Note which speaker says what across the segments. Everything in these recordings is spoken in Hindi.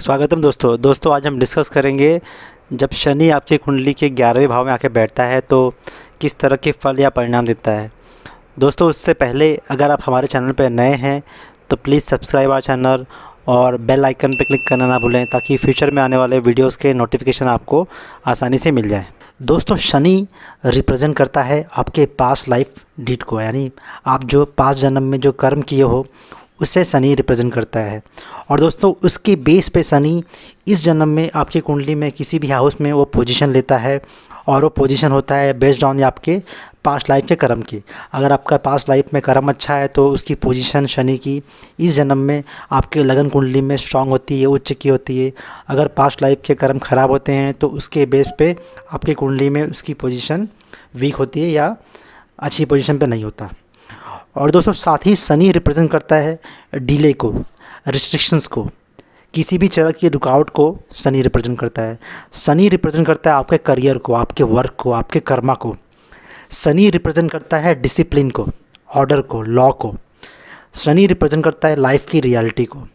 Speaker 1: स्वागतम दोस्तों दोस्तों आज हम डिस्कस करेंगे जब शनि आपके कुंडली के ग्यारहवें भाव में आके बैठता है तो किस तरह के फल या परिणाम देता है दोस्तों उससे पहले अगर आप हमारे चैनल पर नए हैं तो प्लीज़ सब्सक्राइब आर चैनल और बेल आइकन पर क्लिक करना ना भूलें ताकि फ्यूचर में आने वाले वीडियोस के नोटिफिकेशन आपको आसानी से मिल जाए दोस्तों शनि रिप्रेजेंट करता है आपके पास्ट लाइफ डीट को यानी आप जो पास्ट जन्म में जो कर्म किए हो उसे शनि रिप्रेजेंट करता है और दोस्तों उसके बेस पे शनि इस जन्म में आपकी कुंडली में किसी भी हाउस में वो पोजीशन लेता है और वो पोजीशन होता है बेस्ड ऑन आपके पास्ट लाइफ के कर्म की अगर आपका पास्ट लाइफ में कर्म अच्छा है तो उसकी पोजीशन शनि की इस जन्म में आपके लगन कुंडली में स्ट्रांग होती है उच्च की होती है अगर पास्ट लाइफ के कर्म खराब होते हैं तो उसके बेस पे आपकी कुंडली में उसकी पोजीशन वीक होती है या अच्छी पोजीशन पे नहीं होता और दोस्तों साथ ही शनि रिप्रेजेंट करता है डिले को रिस्ट्रिक्शंस को किसी भी तरह की रुकावट को शनि रिप्रेजेंट करता है शनि रिप्रेजेंट करता है आपके करियर को आपके वर्क को आपके कर्मा को शनि रिप्रेजेंट करता है डिसिप्लिन को ऑर्डर को लॉ को शनि रिप्रेजेंट करता है लाइफ की रियलिटी को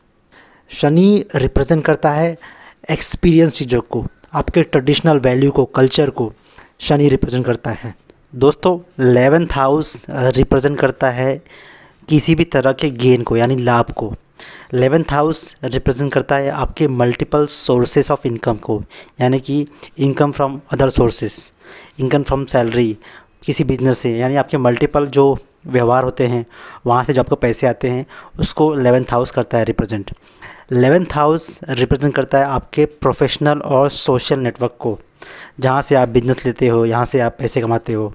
Speaker 1: शनि रिप्रेजेंट करता है एक्सपीरियंस चीज़ों को आपके ट्रेडिशनल वैल्यू को कल्चर को शनि रिप्रेजेंट करता है दोस्तों एलेवेंथ हाउस रिप्रेजेंट करता है किसी भी तरह के गेन को यानी लाभ को एलेवेंथ हाउस रिप्रेजेंट करता है आपके मल्टीपल सोर्सेज ऑफ इनकम को यानी कि income from other sources income from salary किसी बिजनेस से यानी आपके मल्टीपल जो व्यवहार होते हैं वहाँ से जो आपको पैसे आते हैं उसको एलेवेंथ हाउस करता है रिप्रेजेंट एलेवेंथ हाउस रिप्रेजेंट करता है आपके प्रोफेशनल और सोशल नेटवर्क को जहाँ से आप बिजनेस लेते हो यहाँ से आप पैसे कमाते हो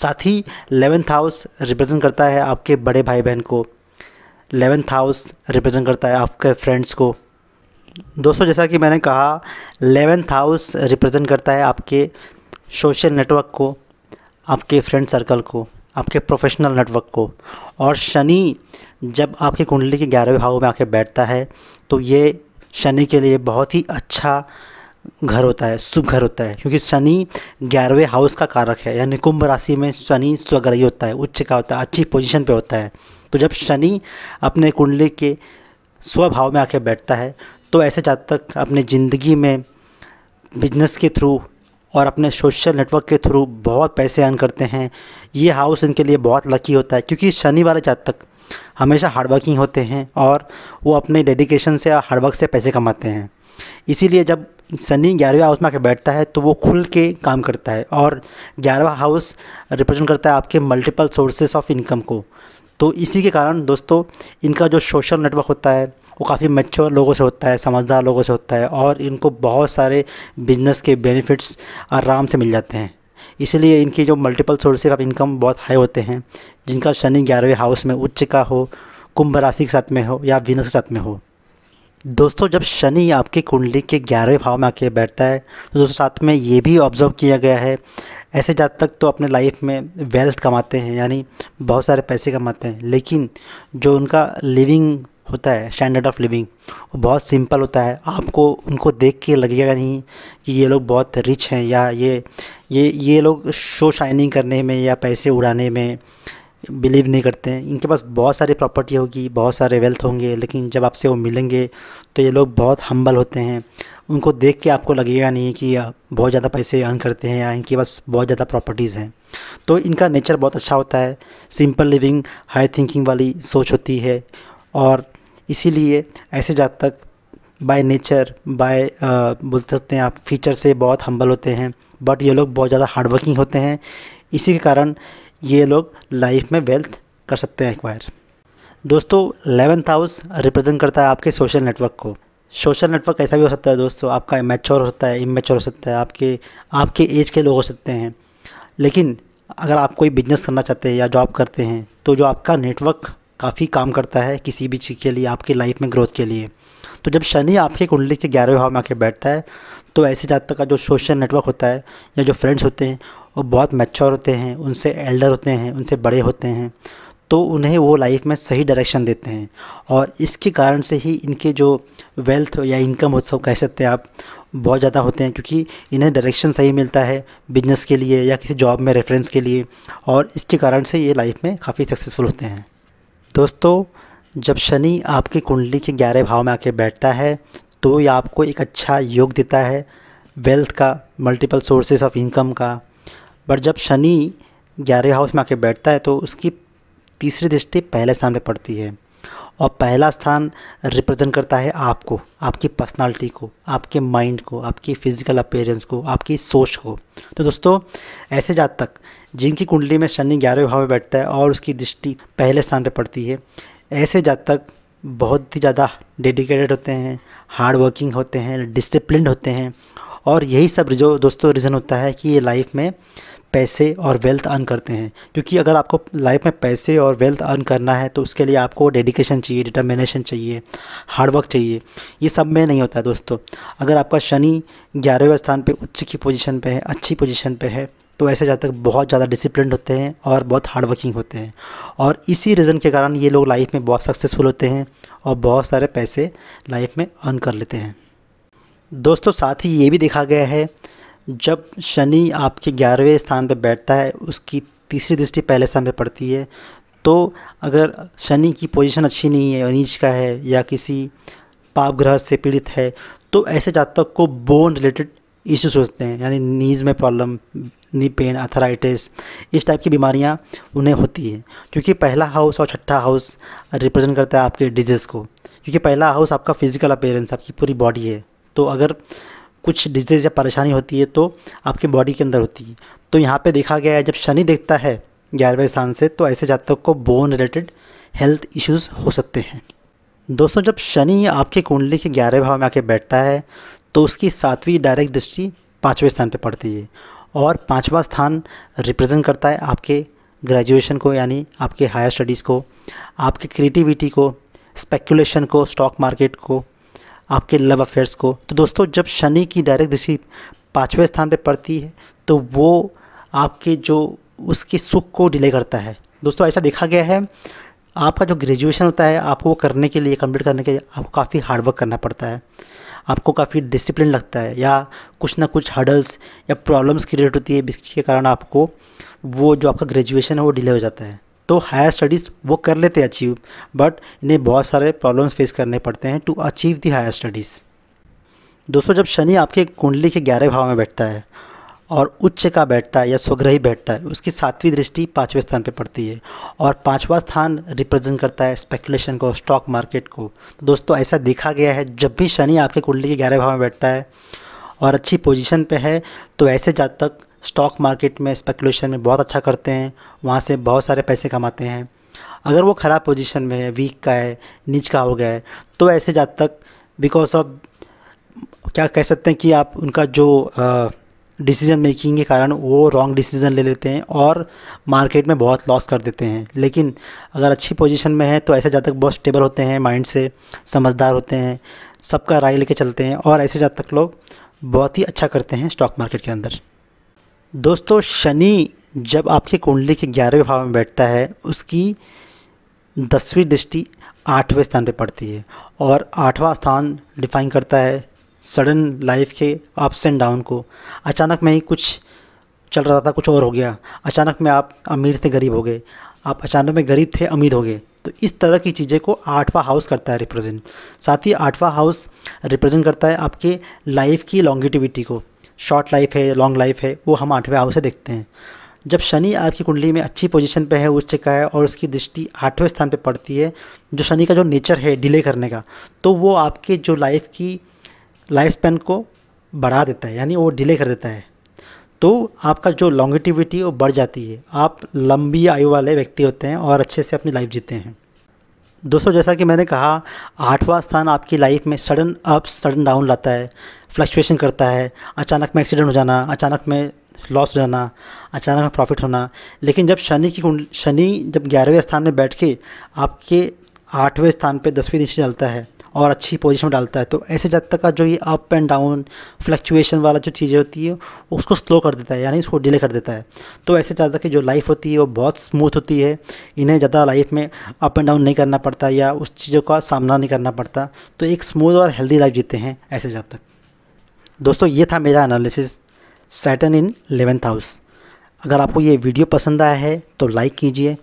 Speaker 1: साथ ही एलेवेंथ हाउस रिप्रेजेंट करता है आपके बड़े भाई बहन को एलेवेंथ हाउस रिप्रेजेंट करता है आपके फ्रेंड्स को दोस्तों जैसा कि मैंने कहा एलेवेंथ हाउस रिप्रेजेंट करता है आपके सोशल नेटवर्क को आपके फ्रेंड सर्कल को आपके प्रोफेशनल नेटवर्क को और शनि जब आपकी कुंडली के ग्यारहवें भाव में आके बैठता है तो ये शनि के लिए बहुत ही अच्छा घर होता है शुभ घर होता है क्योंकि शनि ग्यारहवें हाउस का कारक है यानी कुंभ राशि में शनि स्वग्रही होता है उच्च का होता है अच्छी पोजीशन पे होता है तो जब शनि अपने कुंडली के स्वभाव में आके बैठता है तो ऐसे जातक अपने ज़िंदगी में बिजनेस के थ्रू और अपने सोशल नेटवर्क के थ्रू बहुत पैसे अर्न करते हैं ये हाउस इनके लिए बहुत लकी होता है क्योंकि शनि वाले जातक हमेशा हार्डवर्किंग होते हैं और वो अपने डेडिकेशन से हार्डवर्क से पैसे कमाते हैं इसीलिए जब शनि ग्यारहवें हाउस में आकर बैठता है तो वो खुल के काम करता है और ग्यारहवा हाउस रिप्रेजेंट करता है आपके मल्टीपल सोर्सेज ऑफ इनकम को तो इसी के कारण दोस्तों इनका जो सोशल नेटवर्क होता है वो काफ़ी मच्योर लोगों से होता है समझदार लोगों से होता है और इनको बहुत सारे बिजनेस के बेनिफिट्स आराम से मिल जाते हैं इसलिए इनकी जो मल्टीपल सोर्सेज ऑफ इनकम बहुत हाई होते हैं जिनका शनि ग्यारहवें हाउस में उच्च का हो कुंभ राशि के साथ में हो या विनस के साथ में हो दोस्तों जब शनि आपकी कुंडली के ग्यारहवें भाव में आके बैठता है तो दोस्तों साथ में ये भी ऑब्जर्व किया गया है ऐसे जातक तो अपने लाइफ में वेल्थ कमाते हैं यानी बहुत सारे पैसे कमाते हैं लेकिन जो उनका लिविंग होता है स्टैंडर्ड ऑफ लिविंग वो बहुत सिंपल होता है आपको उनको देख के लगेगा नहीं कि ये लोग बहुत रिच हैं या ये ये ये लोग शो शाइनिंग करने में या पैसे उड़ाने में बिलीव नहीं करते हैं इनके पास बहुत सारी प्रॉपर्टी होगी बहुत सारे वेल्थ होंगे लेकिन जब आपसे वो मिलेंगे तो ये लोग बहुत हम्बल होते हैं उनको देख के आपको लगेगा नहीं कि बहुत ज़्यादा पैसे अर्न करते हैं या इनके पास बहुत ज़्यादा प्रॉपर्टीज़ हैं तो इनका नेचर बहुत अच्छा होता है सिंपल लिविंग हाई थिंकिंग वाली सोच होती है और इसीलिए ऐसे जातक बाय नेचर बाय बोल सकते हैं आप फीचर से बहुत हम्बल होते हैं बट ये लोग बहुत ज़्यादा हार्डवर्किंग होते हैं इसी के कारण ये लोग लाइफ में वेल्थ कर सकते हैं एक्वायर दोस्तों एलेवेंथ हाउस रिप्रेजेंट करता है आपके सोशल नेटवर्क को सोशल नेटवर्क ऐसा भी हो सकता है दोस्तों आपका मैच्योर हो सकता है इमेच्योर हो सकता है आपके आपके एज के लोग हो सकते हैं लेकिन अगर आप कोई बिजनेस करना चाहते हैं या जॉब करते हैं तो जो आपका नेटवर्क काफ़ी काम करता है किसी भी चीज़ के लिए आपकी लाइफ में ग्रोथ के लिए तो जब शनि आपके कुंडली के ग्यारहवें भाव में आके बैठता है तो ऐसे जातक का जो सोशल नेटवर्क होता है या जो फ्रेंड्स होते हैं वो बहुत मैच्योर होते हैं उनसे एल्डर होते हैं उनसे बड़े होते हैं तो उन्हें वो लाइफ में सही डायरेक्शन देते हैं और इसके कारण से ही इनके जो वेल्थ या इनकम उत्सव कह सकते हैं आप बहुत ज़्यादा होते हैं क्योंकि इन्हें डायरेक्शन सही मिलता है बिजनेस के लिए या किसी जॉब में रेफरेंस के लिए और इसके कारण से ये लाइफ में काफ़ी सक्सेसफुल होते हैं दोस्तों जब शनि आपकी कुंडली के ग्यारह भाव में आके बैठता है तो ये आपको एक अच्छा योग देता है वेल्थ का मल्टीपल सोर्सेज ऑफ इनकम का बट जब शनि ग्यारह हाउस में आके बैठता है तो उसकी तीसरी दृष्टि पहले सामने पड़ती है और पहला स्थान रिप्रेजेंट करता है आपको आपकी पर्सनालिटी को आपके माइंड को आपकी फिजिकल अपेयरेंस को आपकी सोच को तो दोस्तों ऐसे जात तक जिनकी कुंडली में शनि ग्यारहवें भाव में बैठता है और उसकी दृष्टि पहले स्थान पर पड़ती है ऐसे जात तक बहुत ही ज़्यादा डेडिकेटेड होते हैं हार्ड वर्किंग होते हैं डिसिप्लिन होते हैं और यही सब जो दोस्तों रीज़न होता है कि ये लाइफ में पैसे और वेल्थ अर्न करते हैं क्योंकि अगर आपको लाइफ में पैसे और वेल्थ अर्न करना है तो उसके लिए आपको डेडिकेशन चाहिए डिटर्मिनेशन चाहिए हार्डवर्क चाहिए ये सब में नहीं होता है दोस्तों अगर आपका शनि ग्यारहवें स्थान पर उच्च की पोजिशन पर है अच्छी पोजिशन पर है तो ऐसे जातक बहुत ज़्यादा डिसिप्लिन होते हैं और बहुत हार्डवर्किंग होते हैं और इसी रीज़न के कारण ये लोग लाइफ में बहुत सक्सेसफुल होते हैं और बहुत सारे पैसे लाइफ में अर्न कर लेते हैं दोस्तों साथ ही ये भी देखा गया है जब शनि आपके ग्यारहवें स्थान पर बैठता है उसकी तीसरी दृष्टि पहले स्थान पर पड़ती है तो अगर शनि की पोजीशन अच्छी नहीं है नीच का है या किसी पाप ग्रह से पीड़ित है तो ऐसे जातक को बोन रिलेटेड इश्यूज होते हैं यानी नीज में प्रॉब्लम नी पेन अथराइटिस इस टाइप की बीमारियां उन्हें होती हैं क्योंकि पहला हाउस और छठा हाउस रिप्रेजेंट करता है आपके डिजीज़ को क्योंकि पहला हाउस आपका फिजिकल अपेयरेंस आपकी पूरी बॉडी है तो अगर कुछ डिजीज़ या परेशानी होती है तो आपकी बॉडी के अंदर होती है तो यहाँ पे देखा गया है जब शनि देखता है ग्यारहवें स्थान से तो ऐसे जातक को बोन रिलेटेड हेल्थ इश्यूज़ हो सकते हैं दोस्तों जब शनि आपके कुंडली के ग्यारह भाव में आके बैठता है तो उसकी सातवीं डायरेक्ट दृष्टि पाँचवें स्थान पर पड़ती है और पाँचवा स्थान रिप्रेजेंट करता है आपके ग्रेजुएशन को यानी आपके हायर स्टडीज़ को आपकी क्रिएटिविटी को स्पेकुलेशन को स्टॉक मार्केट को आपके लव अफेयर्स को तो दोस्तों जब शनि की डायरेक्ट दृष्टि पाँचवें स्थान पर पड़ती है तो वो आपके जो उसके सुख को डिले करता है दोस्तों ऐसा देखा गया है आपका जो ग्रेजुएशन होता है आपको वो करने के लिए कंप्लीट करने के लिए आपको काफ़ी हार्डवर्क करना पड़ता है आपको काफ़ी डिसिप्लिन लगता है या कुछ ना कुछ हर्डल्स या प्रॉब्लम्स क्रिएट होती है जिसके कारण आपको वो जो आपका ग्रेजुएशन है वो डिले हो जाता है तो हायर स्टडीज़ वो कर लेते हैं अचीव बट इन्हें बहुत सारे प्रॉब्लम्स फेस करने पड़ते हैं to achieve the higher studies दोस्तों जब शनि आपके कुंडली के ग्यारह भाव में बैठता है और उच्च का बैठता है या स्वग्रही बैठता है उसकी सातवीं दृष्टि पाँचवें स्थान पर पड़ती है और पाँचवा स्थान रिप्रेजेंट करता है स्पेकुलेशन को स्टॉक मार्केट को तो दोस्तों ऐसा देखा गया है जब भी शनि आपके कुंडली के ग्यारह भाव में बैठता है और अच्छी पोजीशन पे है तो ऐसे जातक स्टॉक मार्केट में स्पेकुलेशन में बहुत अच्छा करते हैं वहाँ से बहुत सारे पैसे कमाते हैं अगर वो ख़राब पोजीशन में है वीक का है नीच का हो गया है तो ऐसे जा तक बिकॉज ऑफ क्या कह सकते हैं कि आप उनका जो डिसीज़न मेकिंग के कारण वो रॉन्ग डिसीज़न ले लेते हैं और मार्केट में बहुत लॉस कर देते हैं लेकिन अगर अच्छी पोजीशन में है तो ऐसे जा तक बहुत स्टेबल होते हैं माइंड से समझदार होते हैं सबका राय लेके चलते हैं और ऐसे जा तक लोग बहुत ही अच्छा करते हैं स्टॉक मार्केट के अंदर दोस्तों शनि जब आपके कुंडली के ग्यारहवें भाव में बैठता है उसकी दसवीं दृष्टि आठवें स्थान पर पड़ती है और आठवां स्थान डिफाइन करता है सडन लाइफ के अप्स एंड डाउन को अचानक में ही कुछ चल रहा था कुछ और हो गया अचानक में आप अमीर थे गरीब हो गए आप अचानक में गरीब थे अमीर हो गए तो इस तरह की चीज़ें को आठवां हाउस करता है रिप्रेजेंट साथ ही आठवां हाउस रिप्रेजेंट करता है आपके लाइफ की लॉन्गिटिविटी को शॉर्ट लाइफ है लॉन्ग लाइफ है वो हम आठवें भाव से देखते हैं जब शनि आपकी कुंडली में अच्छी पोजीशन पे है उच्च का है और उसकी दृष्टि आठवें स्थान पे पड़ती है जो शनि का जो नेचर है डिले करने का तो वो आपके जो लाइफ की लाइफ स्पेन को बढ़ा देता है यानी वो डिले कर देता है तो आपका जो लॉन्गिटिविटी वो बढ़ जाती है आप लंबी आयु वाले व्यक्ति होते हैं और अच्छे से अपनी लाइफ जीते हैं दोस्तों जैसा कि मैंने कहा आठवां स्थान आपकी लाइफ में सडन अप सडन डाउन लाता है फ्लक्चुएशन करता है अचानक में एक्सीडेंट हो जाना अचानक में लॉस हो जाना अचानक में प्रॉफिट होना लेकिन जब शनि की शनि जब ग्यारहवें स्थान में बैठ के आपके आठवें स्थान पे दसवीं दिशा चलता है और अच्छी पोजिशन में डालता है तो ऐसे जब तक का जो ये अप एंड डाउन फ्लक्चुएशन वाला जो चीज़ें होती है उसको स्लो कर देता है यानी उसको डिले कर देता है तो ऐसे ज़्यादा की जो लाइफ होती है वो बहुत स्मूथ होती है इन्हें ज़्यादा लाइफ में अप एंड डाउन नहीं करना पड़ता या उस चीज़ों का सामना नहीं करना पड़ता तो एक स्मूथ और हेल्दी लाइफ जीते हैं ऐसे जब तक दोस्तों ये था मेरा analysis Saturn in eleventh house अगर आपको ये वीडियो पसंद आया है तो लाइक कीजिए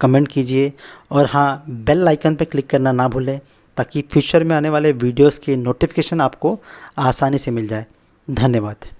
Speaker 1: कमेंट कीजिए और हाँ बेल आइकन पर क्लिक करना ना भूलें ताकि फ्यूचर में आने वाले वीडियोस की नोटिफिकेशन आपको आसानी से मिल जाए धन्यवाद